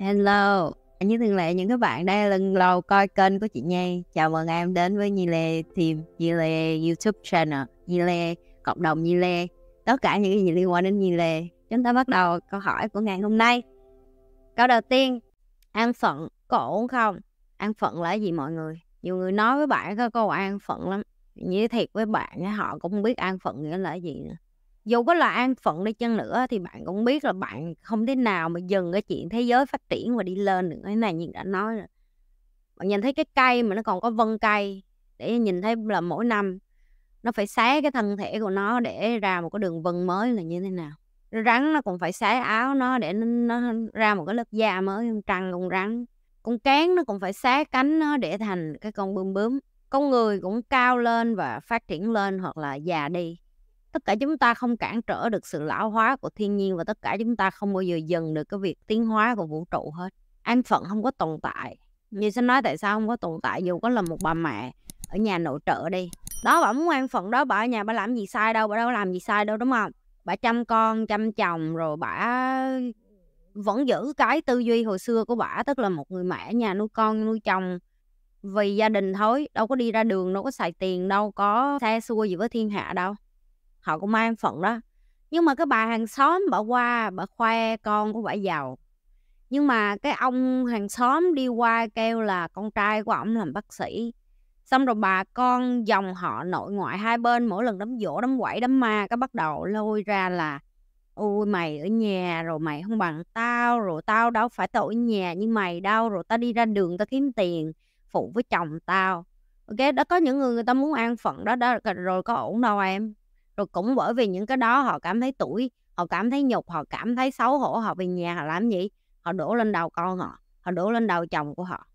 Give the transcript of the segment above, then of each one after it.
Hello, như thường lệ những các bạn đây lần đầu coi kênh của chị Nhi Chào mừng em đến với Nhi Lê Team, Nhi Lê YouTube channel, Nhi Lê cộng đồng Nhi Lê Tất cả những gì liên quan đến Nhi Lê Chúng ta bắt đầu câu hỏi của ngày hôm nay Câu đầu tiên, an phận có ổn không? An phận là gì mọi người? Nhiều người nói với bạn có câu an phận lắm Như thiệt với bạn họ cũng không biết an phận nghĩa là gì nữa dù có là an phận đi chăng nữa thì bạn cũng biết là bạn không thể nào mà dừng cái chuyện thế giới phát triển và đi lên được cái này như đã nói rồi bạn nhìn thấy cái cây mà nó còn có vân cây để nhìn thấy là mỗi năm nó phải xé cái thân thể của nó để ra một cái đường vân mới là như thế nào rắn nó còn phải xé áo nó để nó, ra một cái lớp da mới con trăng con rắn con cán nó cũng phải xé cánh nó để thành cái con bươm bướm con người cũng cao lên và phát triển lên hoặc là già đi tất cả chúng ta không cản trở được sự lão hóa của thiên nhiên và tất cả chúng ta không bao giờ dừng được cái việc tiến hóa của vũ trụ hết an phận không có tồn tại như sẽ nói tại sao không có tồn tại dù có là một bà mẹ ở nhà nội trợ đi đó bà muốn an phận đó bà ở nhà bà làm gì sai đâu bà đâu có làm gì sai đâu đúng không bà chăm con chăm chồng rồi bà vẫn giữ cái tư duy hồi xưa của bà tức là một người mẹ nhà nuôi con nuôi chồng vì gia đình thôi đâu có đi ra đường đâu có xài tiền đâu có xe xua gì với thiên hạ đâu họ cũng mang phận đó nhưng mà cái bà hàng xóm bà qua bà khoe con của bà giàu nhưng mà cái ông hàng xóm đi qua kêu là con trai của ông làm bác sĩ xong rồi bà con dòng họ nội ngoại hai bên mỗi lần đám dỗ đám quẩy đám ma cái bắt đầu lôi ra là ôi mày ở nhà rồi mày không bằng tao rồi tao đâu phải tội nhà như mày đâu rồi tao đi ra đường tao kiếm tiền phụ với chồng tao ok đó có những người người ta muốn an phận đó đó rồi có ổn đâu em rồi cũng bởi vì những cái đó họ cảm thấy tuổi họ cảm thấy nhục họ cảm thấy xấu hổ họ về nhà họ làm gì họ đổ lên đầu con họ họ đổ lên đầu chồng của họ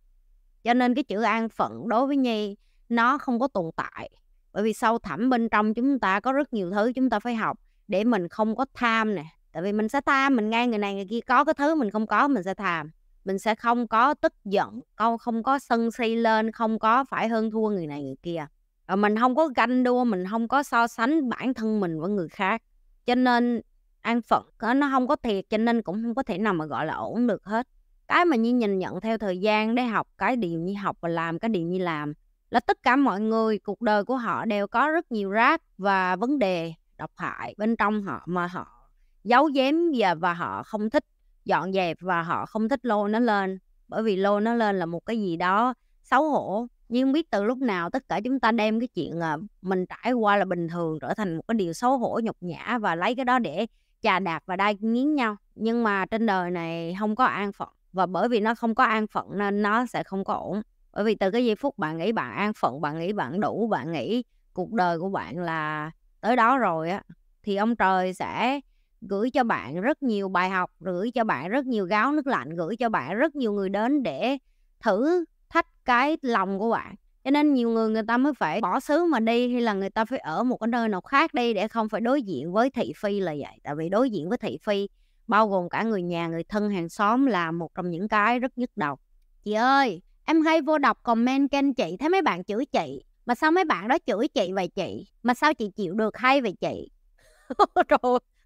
cho nên cái chữ an phận đối với nhi nó không có tồn tại bởi vì sâu thẳm bên trong chúng ta có rất nhiều thứ chúng ta phải học để mình không có tham nè tại vì mình sẽ tham mình nghe người này người kia có cái thứ mình không có mình sẽ tham mình sẽ không có tức giận câu không có sân si lên không có phải hơn thua người này người kia Ờ, mình không có ganh đua mình không có so sánh bản thân mình với người khác cho nên an phận nó không có thiệt cho nên cũng không có thể nào mà gọi là ổn được hết cái mà như nhìn nhận theo thời gian để học cái điều như học và làm cái điều như làm là tất cả mọi người cuộc đời của họ đều có rất nhiều rác và vấn đề độc hại bên trong họ mà họ giấu giếm và và họ không thích dọn dẹp và họ không thích lôi nó lên bởi vì lôi nó lên là một cái gì đó xấu hổ nhưng biết từ lúc nào tất cả chúng ta đem cái chuyện ờ, mình trải qua là bình thường trở thành một cái điều xấu hổ nhục nhã và lấy cái đó để chà đạp và đai nghiến nhau nhưng mà trên đời này không có an phận và bởi vì nó không có an phận nên nó sẽ không có ổn bởi vì từ cái giây phút bạn nghĩ bạn an phận bạn nghĩ bạn đủ bạn nghĩ cuộc đời của bạn là tới đó rồi á thì ông trời sẽ gửi cho bạn rất nhiều bài học gửi cho bạn rất nhiều gáo nước lạnh gửi cho bạn rất nhiều người đến để thử thách cái lòng của bạn cho nên nhiều người người ta mới phải bỏ xứ mà đi hay là người ta phải ở một cái nơi nào khác đi để không phải đối diện với thị phi là vậy tại vì đối diện với thị phi bao gồm cả người nhà người thân hàng xóm là một trong những cái rất nhức đầu chị ơi em hay vô đọc comment kênh chị thấy mấy bạn chửi chị mà sao mấy bạn đó chửi chị vậy chị mà sao chị chịu được hay vậy chị trời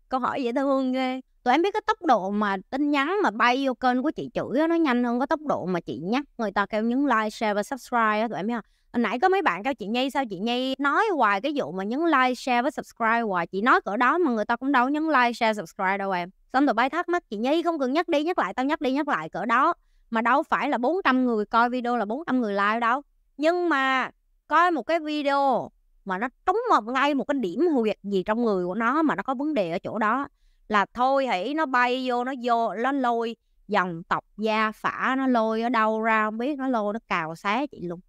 câu hỏi dễ thương ghê tụi em biết cái tốc độ mà tin nhắn mà bay vô kênh của chị chửi đó, nó nhanh hơn cái tốc độ mà chị nhắc người ta kêu nhấn like share và subscribe á tụi em biết không nãy có mấy bạn kêu chị nhây sao chị nhây nói hoài cái vụ mà nhấn like share với subscribe hoài chị nói cỡ đó mà người ta cũng đâu nhấn like share subscribe đâu em xong tụi bay thắc mắc chị nhây không cần nhắc đi nhắc lại tao nhắc đi nhắc lại cỡ đó mà đâu phải là 400 người coi video là 400 người like đâu nhưng mà coi một cái video mà nó trúng một ngay một cái điểm huyệt gì trong người của nó mà nó có vấn đề ở chỗ đó là thôi hỉ nó bay vô nó vô nó lôi dòng tộc gia phả nó lôi ở đâu ra không biết nó lôi nó cào xé chị luôn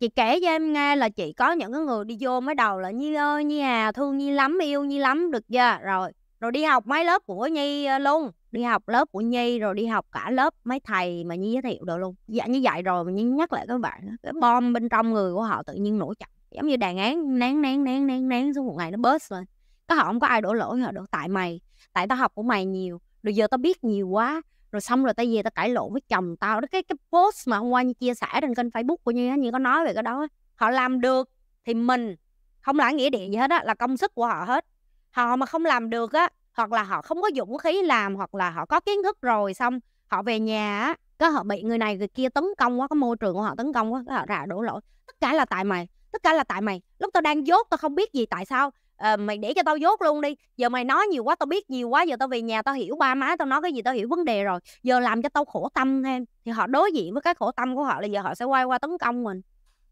chị kể cho em nghe là chị có những cái người đi vô mới đầu là nhi ơi nhi à thương nhi lắm yêu nhi lắm được chưa rồi rồi đi học mấy lớp của nhi ờ, luôn đi học lớp của nhi rồi đi học cả lớp mấy thầy mà nhi giới thiệu được luôn dạ như vậy rồi mà nhi nhắc lại các bạn cái bom bên trong người của họ tự nhiên nổ chậm giống như đàn án nén nén nén nén nén xuống một ngày nó bớt rồi cái họ không có ai đổ lỗi họ đổ tại mày tại tao học của mày nhiều rồi giờ tao biết nhiều quá rồi xong rồi tao về tao cãi lộn với chồng tao đó cái cái post mà hôm qua như chia sẻ trên kênh facebook của như như có nói về cái đó họ làm được thì mình không là nghĩa địa gì hết á là công sức của họ hết họ mà không làm được á hoặc là họ không có dũng khí làm hoặc là họ có kiến thức rồi xong họ về nhà á cái họ bị người này người kia tấn công quá cái môi trường của họ tấn công quá họ ra đổ lỗi tất cả là tại mày tất cả là tại mày lúc tao đang dốt tao không biết gì tại sao à, mày để cho tao dốt luôn đi giờ mày nói nhiều quá tao biết nhiều quá giờ tao về nhà tao hiểu ba má tao nói cái gì tao hiểu vấn đề rồi giờ làm cho tao khổ tâm em thì họ đối diện với cái khổ tâm của họ là giờ họ sẽ quay qua tấn công mình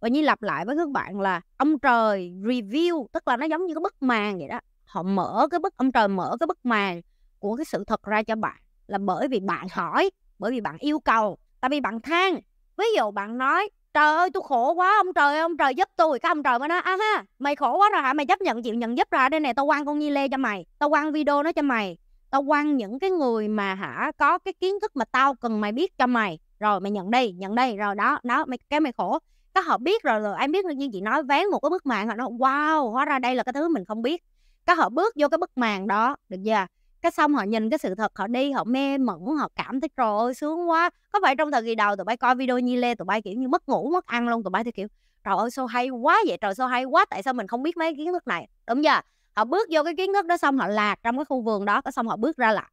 và như lặp lại với các bạn là ông trời review tức là nó giống như cái bức màn vậy đó họ mở cái bức ông trời mở cái bức màn của cái sự thật ra cho bạn là bởi vì bạn hỏi bởi vì bạn yêu cầu tại vì bạn than ví dụ bạn nói trời ơi tôi khổ quá ông trời ơi, ông trời giúp tôi cái ông trời mới nói à ha mày khổ quá rồi hả mày chấp nhận chịu nhận giúp ra đây này tao quăng con nhi lê cho mày tao quăng video nó cho mày tao quăng những cái người mà hả có cái kiến thức mà tao cần mày biết cho mày rồi mày nhận đi nhận đi rồi đó đó mày cái mày khổ các họ biết rồi rồi em biết như chị nói vén một cái bức màn họ nói wow hóa ra đây là cái thứ mình không biết các họ bước vô cái bức màn đó được chưa cái xong họ nhìn cái sự thật họ đi họ mê mẩn họ cảm thấy trời ơi sướng quá có phải trong thời kỳ đầu tụi bay coi video như lê tụi bay kiểu như mất ngủ mất ăn luôn tụi bay thì kiểu trời ơi sao hay quá vậy trời sao hay quá tại sao mình không biết mấy kiến thức này đúng giờ họ bước vô cái kiến thức đó xong họ lạc trong cái khu vườn đó cái xong họ bước ra lại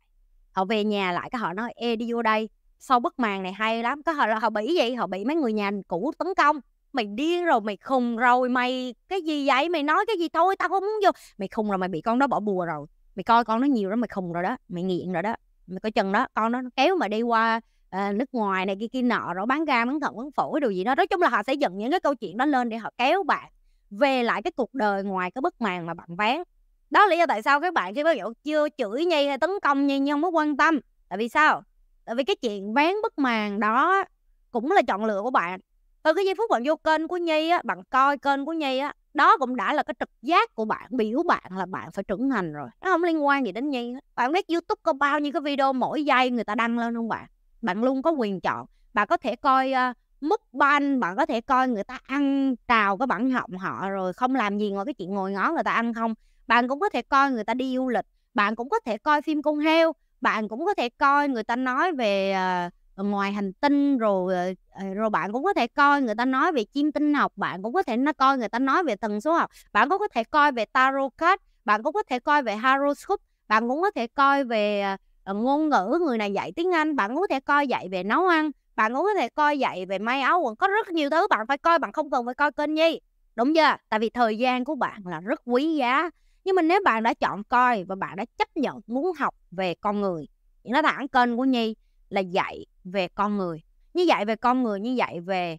họ về nhà lại cái họ nói ê đi vô đây sau bức màn này hay lắm có họ họ bị vậy họ bị mấy người nhà cũ tấn công mày điên rồi mày khùng rồi mày cái gì vậy mày nói cái gì thôi tao không muốn vô mày khùng rồi mày bị con đó bỏ bùa rồi mày coi con nó nhiều đó mày khùng rồi đó mày nghiện rồi đó mày coi chừng đó con nó kéo mà đi qua à, nước ngoài này kia kia nọ rồi bán gan bán thận bán phổi đồ gì đó nói chung là họ sẽ dựng những cái câu chuyện đó lên để họ kéo bạn về lại cái cuộc đời ngoài cái bức màn mà bạn ván đó là lý do tại sao các bạn khi bác dụ chưa chửi nhi hay tấn công nhi nhưng không có quan tâm tại vì sao tại vì cái chuyện ván bức màn đó cũng là chọn lựa của bạn từ cái giây phút bạn vô kênh của nhi á bạn coi kênh của nhi á đó cũng đã là cái trực giác của bạn biểu bạn là bạn phải trưởng thành rồi nó không liên quan gì đến nhi bạn biết youtube có bao nhiêu cái video mỗi giây người ta đăng lên không bạn bạn luôn có quyền chọn bạn có thể coi uh, ờ, múc ban bạn có thể coi người ta ăn trào cái bản họng họ rồi không làm gì ngoài cái chuyện ngồi ngó người ta ăn không bạn cũng có thể coi người ta đi du lịch bạn cũng có thể coi phim con heo bạn cũng có thể coi người ta nói về uh, Ờ, ngoài hành tinh rồi ờ, ờ, rồi bạn cũng có thể coi người ta nói về chim tinh học bạn cũng có thể nó coi người ta nói về tần số học bạn cũng có thể coi về tarot card bạn cũng có thể coi về horoscope bạn cũng có thể coi về ngôn ngữ người này dạy tiếng anh bạn cũng có thể coi dạy về nấu ăn bạn cũng có thể coi dạy về may áo quần có rất nhiều thứ bạn phải coi bạn không cần phải coi kênh nhi đúng chưa tại vì thời gian của bạn là rất quý giá nhưng mà nếu bạn đã chọn coi và bạn đã chấp nhận muốn học về con người thì nó thẳng kênh của nhi là dạy về con người như dạy về con người như dạy về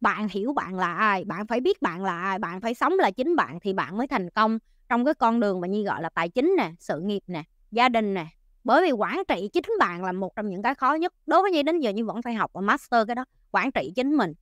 bạn hiểu bạn là ai bạn phải biết bạn là ai bạn phải sống là chính bạn thì bạn mới thành công trong cái con đường mà như gọi là tài chính nè sự nghiệp nè gia đình nè bởi vì quản trị chính bạn là một trong những cái khó nhất đối với như đến giờ như vẫn phải học và master cái đó quản trị chính mình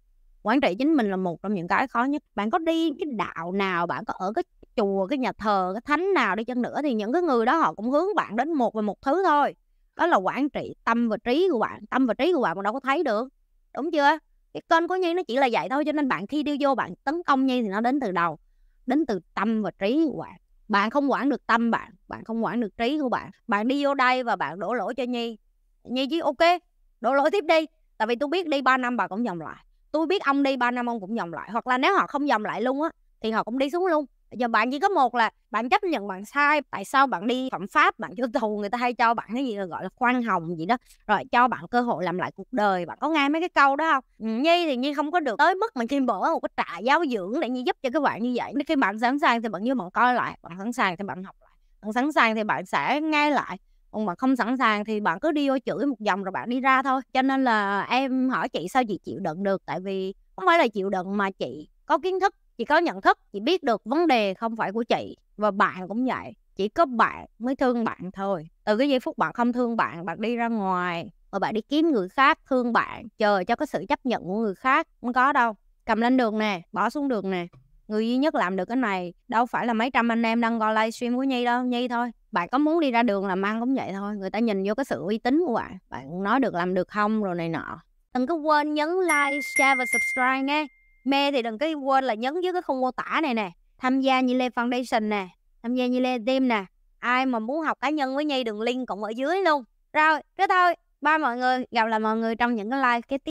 quản trị chính mình là một trong những cái khó nhất bạn có đi cái đạo nào bạn có ở cái chùa cái nhà thờ cái thánh nào đi chăng nữa thì những cái người đó họ cũng hướng bạn đến một về một thứ thôi đó là quản trị tâm và trí của bạn tâm và trí của bạn mà đâu có thấy được đúng chưa cái kênh của nhi nó chỉ là vậy thôi cho nên bạn khi đi vô bạn tấn công nhi thì nó đến từ đầu đến từ tâm và trí của bạn bạn không quản được tâm bạn bạn không quản được trí của bạn bạn đi vô đây và bạn đổ lỗi cho nhi nhi chứ ok đổ lỗi tiếp đi tại vì tôi biết đi 3 năm bà cũng dòng lại tôi biết ông đi 3 năm ông cũng dòng lại hoặc là nếu họ không dòng lại luôn á thì họ cũng đi xuống luôn giờ bạn chỉ có một là bạn chấp nhận bạn sai tại sao bạn đi phạm pháp bạn cho tù người ta hay cho bạn cái gì gọi là khoan hồng gì đó rồi cho bạn cơ hội làm lại cuộc đời bạn có nghe mấy cái câu đó không nhi thì nhi không có được tới mức mà khi bỏ một cái trại giáo dưỡng để nhi giúp cho các bạn như vậy nếu khi bạn sẵn sàng thì bạn như bạn coi lại bạn sẵn sàng thì bạn học lại bạn sẵn sàng thì bạn sẽ nghe lại còn bạn không sẵn sàng thì bạn cứ đi vô chửi một vòng rồi bạn đi ra thôi cho nên là em hỏi chị sao chị chịu đựng được tại vì không phải là chịu đựng mà chị có kiến thức chị có nhận thức chị biết được vấn đề không phải của chị và bạn cũng vậy chỉ có bạn mới thương bạn thôi từ cái giây phút bạn không thương bạn bạn đi ra ngoài mà bạn đi kiếm người khác thương bạn chờ cho cái sự chấp nhận của người khác không có đâu cầm lên đường nè bỏ xuống đường nè người duy nhất làm được cái này đâu phải là mấy trăm anh em đang coi livestream của nhi đâu nhi thôi bạn có muốn đi ra đường làm ăn cũng vậy thôi người ta nhìn vô cái sự uy tín của bạn bạn nói được làm được không rồi này nọ đừng có quên nhấn like share và subscribe nghe Me thì đừng có quên là nhấn dưới cái khung mô tả này nè tham gia Nhi Lê Foundation nè tham gia Nhi Lê Team nè ai mà muốn học cá nhân với Nhi đừng link cũng ở dưới luôn rồi thế thôi ba mọi người gặp lại mọi người trong những cái like kế tiếp